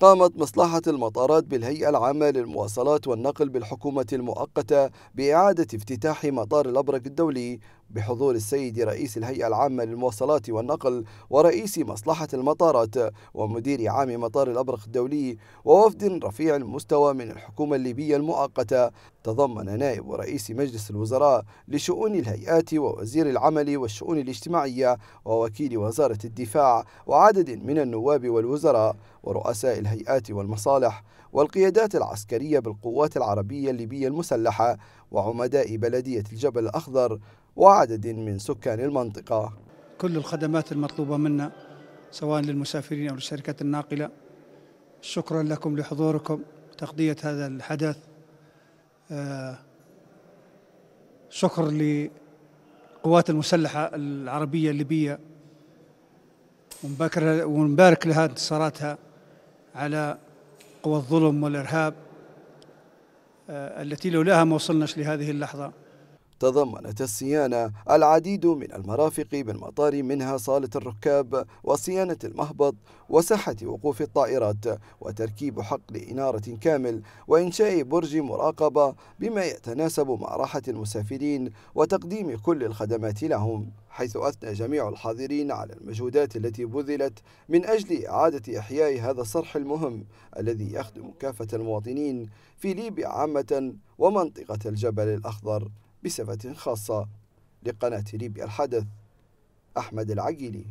قامت مصلحة المطارات بالهيئة العامة للمواصلات والنقل بالحكومة المؤقتة بإعادة افتتاح مطار الأبرق الدولي بحضور السيد رئيس الهيئة العامة للمواصلات والنقل ورئيس مصلحة المطارات ومدير عام مطار الأبرق الدولي ووفد رفيع المستوى من الحكومة الليبية المؤقتة تضمن نائب رئيس مجلس الوزراء لشؤون الهيئات ووزير العمل والشؤون الاجتماعية ووكيل وزارة الدفاع وعدد من النواب والوزراء ورؤساء الهيئات والمصالح والقيادات العسكرية بالقوات العربية الليبية المسلحة وعمداء بلدية الجبل الأخضر وعدد من سكان المنطقة كل الخدمات المطلوبة منا سواء للمسافرين أو للشركات الناقلة شكرا لكم لحضوركم تقضية هذا الحدث آه، شكر لقوات المسلحة العربية الليبية ونبارك لها انتصاراتها على قوى الظلم والإرهاب آه، التي لولاها ما وصلناش لهذه اللحظة تضمنت الصيانة العديد من المرافق بالمطار منها صالة الركاب وصيانة المهبط وساحة وقوف الطائرات وتركيب حقل إنارة كامل وإنشاء برج مراقبة بما يتناسب مع راحة المسافرين وتقديم كل الخدمات لهم حيث أثنى جميع الحاضرين على المجهودات التي بذلت من أجل إعادة إحياء هذا الصرح المهم الذي يخدم كافة المواطنين في ليبيا عامة ومنطقة الجبل الأخضر بصفة خاصة لقناة ريبيا الحدث أحمد العقيلي